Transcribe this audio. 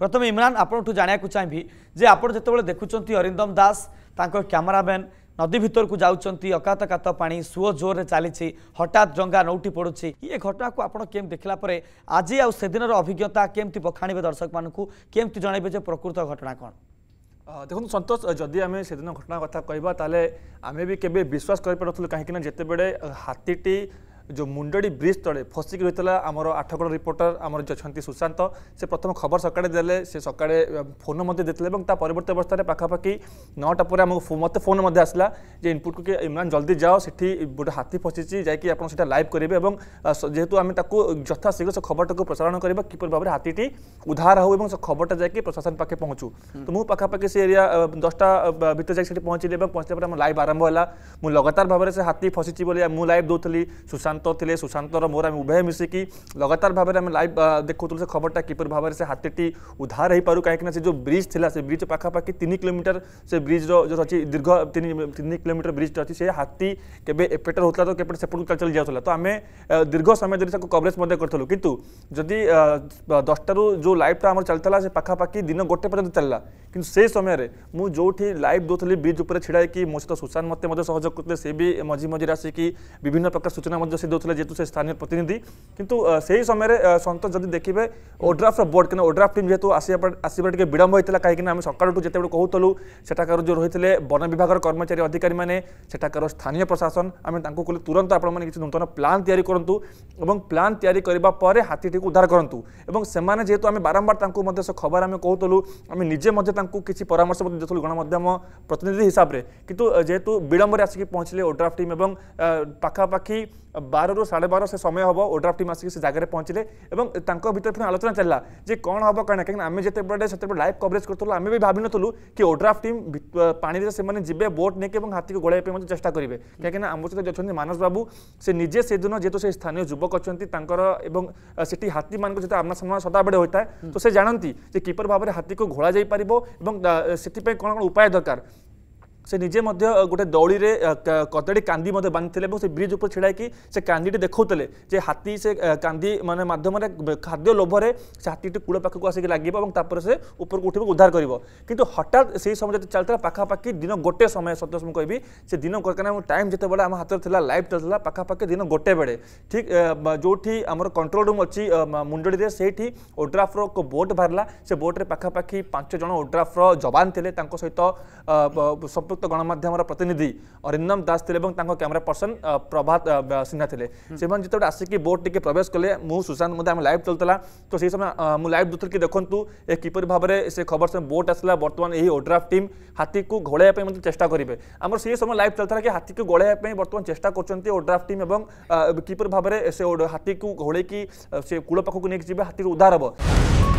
ପ୍ରଥମେ ଇମ୍ରାନ ଆପଣଙ୍କଠୁ ଜାଣିବାକୁ ଚାହିଁବି ଯେ ଆପଣ ଯେତେବେଳେ ଦେଖୁଛନ୍ତି ଅରିନ୍ଦମ ଦାସ ତାଙ୍କ କ୍ୟାମେରାମ୍ୟାନ୍ ନଦୀ ଭିତରକୁ ଯାଉଛନ୍ତି ଅକାତ କାତ ପାଣି ସୁଅ ଜୋରରେ ଚାଲିଛି ହଠାତ୍ ଡଙ୍ଗା ନଉଟି ପଡ଼ୁଛି ଏ ଘଟଣାକୁ ଆପଣ କେମିତି ଦେଖିଲା ପରେ ଆଜି ଆଉ ସେଦିନର ଅଭିଜ୍ଞତା କେମିତି ବଖାଣିବେ ଦର୍ଶକମାନଙ୍କୁ କେମିତି ଜଣାଇବେ ଯେ ପ୍ରକୃତ ଘଟଣା କ'ଣ ଦେଖନ୍ତୁ ସନ୍ତୋଷ ଯଦି ଆମେ ସେଦିନ ଘଟଣା କଥା କହିବା ତାହେଲେ ଆମେ ବି କେବେ ବିଶ୍ୱାସ କରିପାରୁନଥିଲୁ କାହିଁକିନା ଯେତେବେଳେ ହାତୀଟି जो मुंडी ब्रिज तले फसिक रही है आम आठगड़ रिपोर्टर आम जो अच्छा सुशांत से प्रथम खबर सकाଳେ ଦେଲେ ସେ ସକାଳେ ଫୋନ୍ ମଧ୍ୟ ଦେଇଥିଲେ ଏବଂ ତା ପରବର୍ତ୍ତୀ ଅବସ୍ଥାରେ ପାଖାପାଖି ନଅଟା ପରେ ଆମକୁ ମୋତେ ଫୋନ୍ ମଧ୍ୟ ଆସିଲା ଯେ ଇନପୁଟକୁ କି ଇମ୍ରାନ ଜଲ୍ଦି ଯାଅ ସେଠି ଗୋଟେ ହାତୀ ଫସିଛି ଯାଇକି ଆପଣ ସେଟା ଲାଇଭ୍ କରିବେ ଏବଂ ଯେହେତୁ ଆମେ ତାକୁ ଯଥାଶୀଘ୍ର ସେ ଖବରଟାକୁ ପ୍ରସାରଣ କରିବା କିପରି ଭାବରେ ହାତୀଟି ଉଦ୍ଧାର ହେଉ ଏବଂ ସେ ଖବରଟା ଯାଇକି ପ୍ରଶାସନ ପାଖେ ପହଞ୍ଚୁ ତ ମୁଁ ପାଖାପାଖି ସେ ଏରିଆ ଦଶଟା ଭିତରେ ଯାଇକି ସେଠି ପହଞ୍ଚିଲି ଏବଂ ପହଞ୍ଚିଲା ପରେ ଆମ ଲାଇଭ୍ ଆରମ୍ଭ ହେଲା ମୁଁ ଲଗାତାର ଭାବରେ ସେ ହାତୀ ଫସିଛି ବୋଲି ମୁଁ ଲାଇଭ୍ ଦେଉଥିଲି ସୁଶାନ୍ତ सुशांत थे सुशांत मोर आम उभय मिसिकी लगातार भाव में लाइव देखु से खबरटा किपर भाव से हाथी उधार हो पार कहीं जो ब्रिज था ब्रिज पाखापाखी तीन किलोमीटर से ब्रिज जो अच्छी दीर्घ तीन किलोमीटर ब्रिज अच्छी से हाथी केपटर होता तो केपट सेपट को चली जाऊ तो आम दीर्घ समय धरी कवरेज करूँ कितु जदि दसटू जो लाइव टाइम चलता से पाखापाखी दिन गोटे पर्यटन चलता कि समय मुझ जो लाइव दूसरी ब्रिज उपड़ा कि मो सहित सुशांत मत सहयोग करते भी मझी मझी आसिकी विभिन्न प्रकार सूचना দেওয়া যেহেতু সে স্থানীয় প্রতিনিধি কিন্তু সেই সময় সন্তোষ যদি দেখবে ওড্রাফ্র বোর্ড কিনা ওড্রাফ টিম যেহেতু আসবা আসবা টিকি বিড়ম্ব হয়েছিল কিনা আমি সকালু যেতবে কুতলু সেটাকার যে রয়েছে বন বিভাগের কর্মচারী অধিকারী মানে সেটাকার স্থানীয় প্রশাসন আমি তাঁকু কলে তুরন্ত আপনার কিছু নূতন প্লান তৈরি করতু এবং প্লান তৈরি করা পরে হাতীটি উদ্ধার করতু এবং সেমানে যেহেতু আমি বারম্বার তাঁকু মধ্যে সে খবর আমি কৌতলু আমি নিজে মধ্যে তাঁকু কিছু পরামর্শ মধ্যে দেউলু গণমাধ্যম প্রতিনিধি হিসাবে কিন্তু যেহেতু বিড়ম্বরে আসিকি পৌঁছলে ওড্রাফ টিম এবং পাখাপাখি বারু সাড়ে বার সে সময় হব ওড্রাফ টিম আসিকি সে জায়গায় পৌঁছলে এবং তাঁর ভিতরে পুরো আলোচনা চালা যে কম হব কেন কিনা আমি যেতবে সেতবে লাইভ কভরেজ করুলু আমি বি ভাবি নতুলু কি ওড্রাফ টিম পাড়ে সে যাবে বোট নেই এবং হাতিকে গোড়াইবা চেষ্টা করবে কিনা আমার সহ অনেক মানস বাবু সে নিজে সেদিন যেহেতু সে স্থানীয় যুবক অনেক তাঁর এবং সেটি হাতি মানুষ যেহেতু আমনা সামনা সদাবেলে হয়ে থাকে তো সে জাঁতি যে কিপর ভাবে হাতিকে ঘোড়া যাই পাব এবং সেপাই কোণ কোণ উপায় দরকার সে নিজে গোটে দৌড়িরে কদড়ি কান্দি বাঁধিলে এবং সে ব্রিজ উপরে ছিড়া হয়েকি সে কান্দিটি দেখুলে যে হাতি সে কান্দি মানে মাধ্যমে খাদ্য লোভরে সে হাতিটি কূল পাখক আসিকি লাগবে এবং তাপরে সে উপরক উঠিব উদ্ধার করব কিন্তু হঠাৎ সেই সময় যদি চাল পাখাপাখি দিন গোটে সময় সন্তোষ মু কবি সে দিন কারণ টাইম যেতবে আমার হাতের লা লাইভ চলুলা পাখাপাখি দিন গোটে বেড়ে ঠিক যেটি আমার কন্ট্রোল রুম অছি মুন্ডড়ি সেইটি ওড্রাফর এক বোট বাহারা সে বোট্রে পাখাপাখি পাঁচ জন ওড্রাফর জবান লে তাঁর সহ সম্পর্ক संपुक्त गणमाम प्रतिनिधि अरिंदम दास थे कैमेरा पर्सन प्रभात सिन्हा थे जो आसिक बोट टी प्रवेश कले सुशांत मत लाइव चलता तो से समय मुझे लाइव दूसरे कि देखो ये किपर भाव में से खबर से बोट आसला बर्तमान यही ओड्राफ टीम हाथी को घोड़ाइवे चेस्टा करेंगे आम से समय लाइव चलता है कि हाथी को घोड़ाइवे बर्तमान चेस्टा करड्राफ टीम ए किपर भाव में हाथी को घोड़े से कूल पाखक नहीं हाथी को उधार हो